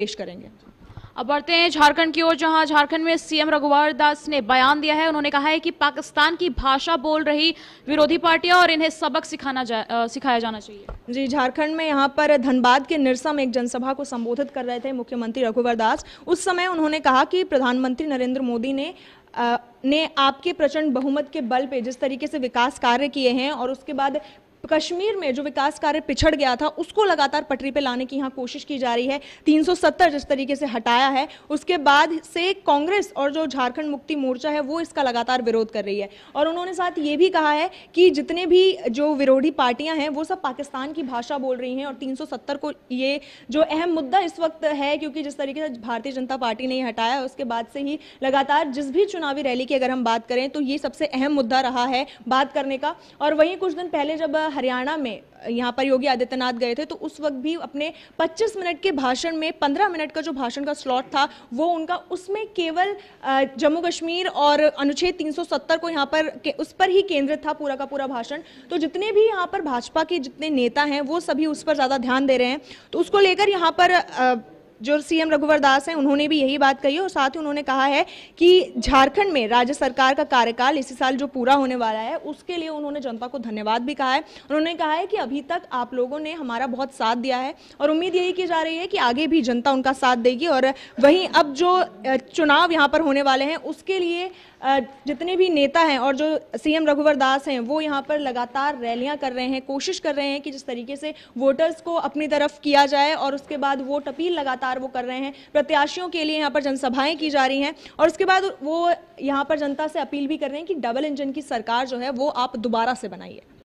पेश करेंगे अब बढ़ते हैं झारखंड की ओर जहां झारखंड में सीएम रघुवर दास ने बयान दिया है उन्होंने कहा है कि पाकिस्तान की भाषा बोल रही विरोधी पार्टियां और इन्हें सबक सिखाना जा, आ, सिखाया जाना चाहिए जी झारखंड में यहां पर धनबाद के निरसा में एक जनसभा को संबोधित कर रहे थे मुख्यमंत्री रघुवर दास उस समय उन्होंने कहा कि प्रधानमंत्री नरेंद्र मोदी ने आ, ने आपके प्रचंड बहुमत के बल पे जिस तरीके से विकास कार्य किए हैं और उसके बाद कश्मीर में जो विकास कार्य पिछड़ गया था उसको लगातार पटरी पर लाने की यहाँ कोशिश की जा रही है 370 जिस तरीके से हटाया है उसके बाद से कांग्रेस और जो झारखंड मुक्ति मोर्चा है वो इसका लगातार विरोध कर रही है और उन्होंने साथ ये भी कहा है कि जितने भी जो विरोधी पार्टियां हैं वो सब पाकिस्तान की भाषा बोल रही हैं और तीन को ये जो अहम मुद्दा इस वक्त है क्योंकि जिस तरीके से भारतीय जनता पार्टी ने हटाया उसके बाद से ही लगातार जिस भी चुनावी रैली की अगर हम बात करें तो ये सबसे अहम मुद्दा रहा है बात करने का और वहीं कुछ दिन पहले जब हरियाणा में यहाँ पर योगी आदित्यनाथ गए थे तो उस वक्त भी अपने 25 मिनट के भाषण में 15 मिनट का जो भाषण का स्लॉट था वो उनका उसमें केवल जम्मू कश्मीर और अनुच्छेद 370 को यहाँ पर उस पर ही केंद्रित था पूरा का पूरा भाषण तो जितने भी यहाँ पर भाजपा के जितने नेता हैं वो सभी उस पर ज़्यादा ध्यान दे रहे हैं तो उसको लेकर यहाँ पर जो सीएम रघुवर दास हैं उन्होंने भी यही बात कही और साथ ही उन्होंने कहा है कि झारखंड में राज्य सरकार का कार्यकाल इसी साल जो पूरा होने वाला है उसके लिए उन्होंने जनता को धन्यवाद भी कहा है उन्होंने कहा है कि अभी तक आप लोगों ने हमारा बहुत साथ दिया है और उम्मीद यही की जा रही है कि आगे भी जनता उनका साथ देगी और वहीं अब जो चुनाव यहाँ पर होने वाले हैं उसके लिए जितने भी नेता हैं और जो सीएम रघुवर दास हैं वो यहाँ पर लगातार रैलियाँ कर रहे हैं कोशिश कर रहे हैं कि जिस तरीके से वोटर्स को अपनी तरफ किया जाए और उसके बाद वोट अपील लगातार प्रचार वो कर रहे हैं प्रत्याशियों के लिए यहाँ पर जनसभाएं की जा रही हैं और उसके बाद वो यहाँ पर जनता से अपील भी कर रहे हैं कि डबल इंजन की सरकार जो है वो आप दोबारा से बनाइए